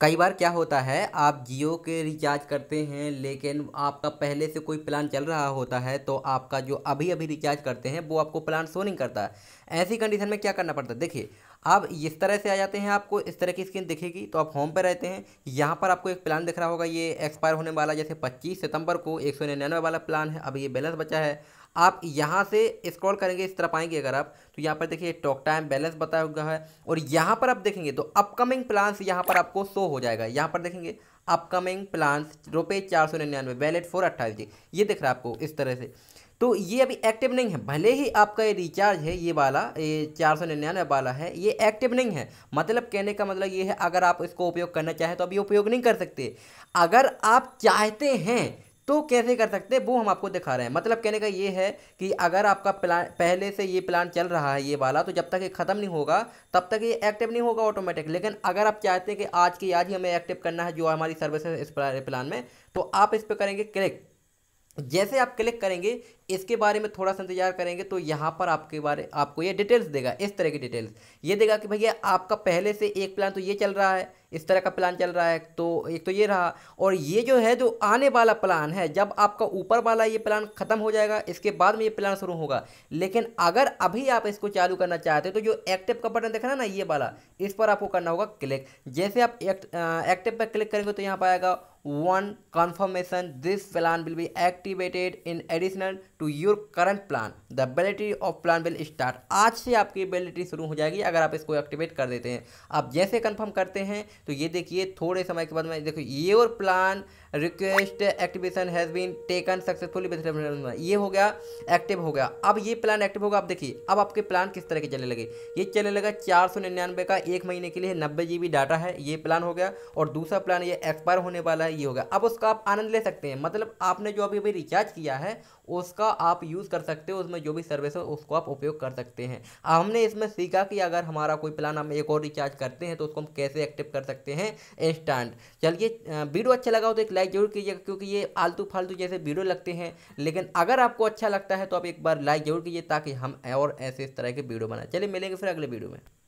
कई बार क्या होता है आप जियो के रिचार्ज करते हैं लेकिन आपका पहले से कोई प्लान चल रहा होता है तो आपका जो अभी अभी रिचार्ज करते हैं वो आपको प्लान शो नहीं करता ऐसी कंडीशन में क्या करना पड़ता है देखिए आप इस तरह से आ जाते हैं आपको इस तरह की स्क्रीन दिखेगी तो आप होम पर रहते हैं यहाँ पर आपको एक प्लान दिख रहा होगा ये एक्सपायर होने वाला जैसे पच्चीस सितंबर को एक सौ निन्यानवे वाला प्लान है अभी ये बैलेंस बचा है आप यहाँ से स्क्रॉल करेंगे इस तरफ आएंगे अगर आप तो यहाँ पर देखिए टॉक टाइम बैलेंस बताया हुआ है और यहाँ पर आप देखेंगे तो अपकमिंग प्लान्स यहाँ पर आपको शो हो जाएगा यहाँ पर देखेंगे अपकमिंग प्लान्स रुपये चार सौ निन्यानवे वैलेट फोर अट्ठाईस जी ये दिख रहा है आपको इस तरह से तो ये अभी एक्टिव नहीं है भले ही आपका ये रिचार्ज है ये वाला ये चार सौ निन्यानवे वाला है ये एक्टिव नहीं है मतलब कहने का मतलब ये है अगर आप इसको उपयोग करना चाहें तो अभी उपयोग नहीं कर सकते अगर आप चाहते हैं तो कैसे कर सकते हैं वो हम आपको दिखा रहे हैं मतलब कहने का ये है कि अगर आपका प्लान पहले से ये प्लान चल रहा है ये वाला तो जब तक ये ख़त्म नहीं होगा तब तक ये एक्टिव नहीं होगा ऑटोमेटिक लेकिन अगर आप चाहते हैं कि आज की आज ही हमें एक्टिव करना है जो हमारी सर्विस है इस प्लान में तो आप इस पर करेंगे क्लिक जैसे आप क्लिक करेंगे इसके बारे में थोड़ा सा इंतजार करेंगे तो यहाँ पर आपके बारे आपको ये डिटेल्स देगा इस तरह की डिटेल्स ये देगा कि भैया आपका पहले से एक प्लान तो ये चल रहा है इस तरह का प्लान चल रहा है तो एक तो ये रहा और ये जो है जो आने वाला प्लान है जब आपका ऊपर वाला ये प्लान ख़त्म हो जाएगा इसके बाद में ये प्लान शुरू होगा लेकिन अगर अभी आप इसको चालू करना चाहते हो तो जो एक्टिव का बटन देखना ना ये वाला इस पर आपको करना होगा क्लिक जैसे आप एक्टिव पर क्लिक करेंगे तो यहाँ पर आएगा one confirmation this plan will be activated in additional to your current plan the validity of plan will start आज से आपकी वैलिडिटी शुरू हो जाएगी अगर आप इसको एक्टिवेट कर देते हैं आप जैसे कंफर्म करते हैं तो ये देखिए थोड़े समय के बाद में देखो your plan request activation has been taken successfully ये हो गया एक्टिव हो गया अब ये प्लान एक्टिव होगा आप देखिए अब आपके प्लान किस तरह के चलने लगे ये चलने लगा चार सौ निन्यानवे का एक महीने के लिए नब्बे जी बी डाटा है ये प्लान हो गया और दूसरा प्लान ये एक्सपायर होने वाला है ये हो गया अब उसका आप आनंद ले सकते हैं मतलब आपने जो अभी अभी रिचार्ज किया है उसका का आप यूज़ कर सकते हो उसमें जो भी सर्विस है उसको आप उपयोग कर सकते हैं हमने इसमें सीखा कि अगर हमारा कोई प्लान हम एक और रिचार्ज करते हैं तो उसको हम कैसे एक्टिव कर सकते हैं इंस्टांट चलिए वीडियो अच्छा लगा हो तो एक लाइक जरूर कीजिएगा क्योंकि ये फालतू फालतू जैसे वीडियो लगते हैं लेकिन अगर आपको अच्छा लगता है तो आप एक बार लाइक जरूर कीजिए ताकि हम और ऐसे इस तरह के वीडियो बनाए चलिए मिलेंगे फिर अगले वीडियो में